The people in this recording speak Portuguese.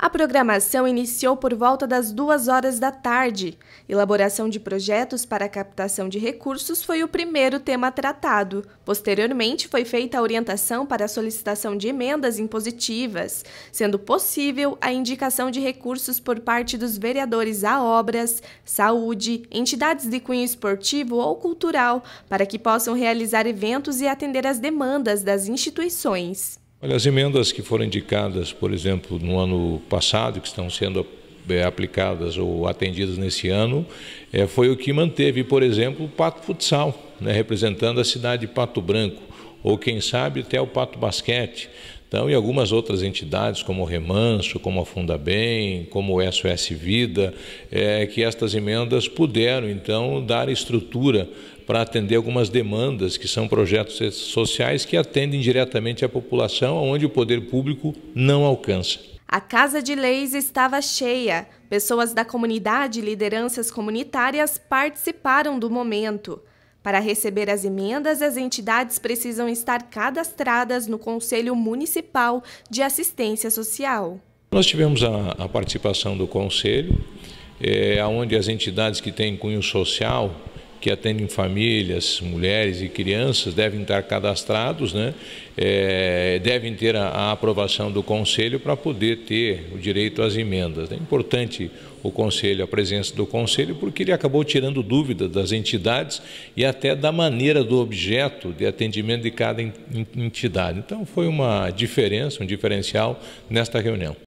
A programação iniciou por volta das duas horas da tarde. Elaboração de projetos para captação de recursos foi o primeiro tema tratado. Posteriormente, foi feita a orientação para a solicitação de emendas impositivas, sendo possível a indicação de recursos por parte dos vereadores a obras, saúde, entidades de cunho esportivo ou cultural, para que possam realizar eventos e atender às demandas das instituições. Olha, as emendas que foram indicadas, por exemplo, no ano passado, que estão sendo é, aplicadas ou atendidas nesse ano, é, foi o que manteve, por exemplo, o Pato Futsal, né, representando a cidade de Pato Branco, ou quem sabe até o Pato Basquete. Então, e algumas outras entidades, como o Remanso, como a Fundabem, como o SOS Vida, é, que estas emendas puderam, então, dar estrutura para atender algumas demandas, que são projetos sociais que atendem diretamente à população, onde o poder público não alcança. A Casa de Leis estava cheia. Pessoas da comunidade e lideranças comunitárias participaram do momento. Para receber as emendas, as entidades precisam estar cadastradas no Conselho Municipal de Assistência Social. Nós tivemos a, a participação do Conselho, é, eh, onde as entidades que têm cunho social que atendem famílias, mulheres e crianças devem estar cadastrados, né? É, devem ter a, a, aprovação do Conselho para poder ter o direito às emendas. É importante o Conselho, a presença do Conselho, porque ele acabou tirando dúvidas das entidades e até da maneira do objeto de atendimento de cada entidade. Então, foi uma diferença, um diferencial nesta reunião.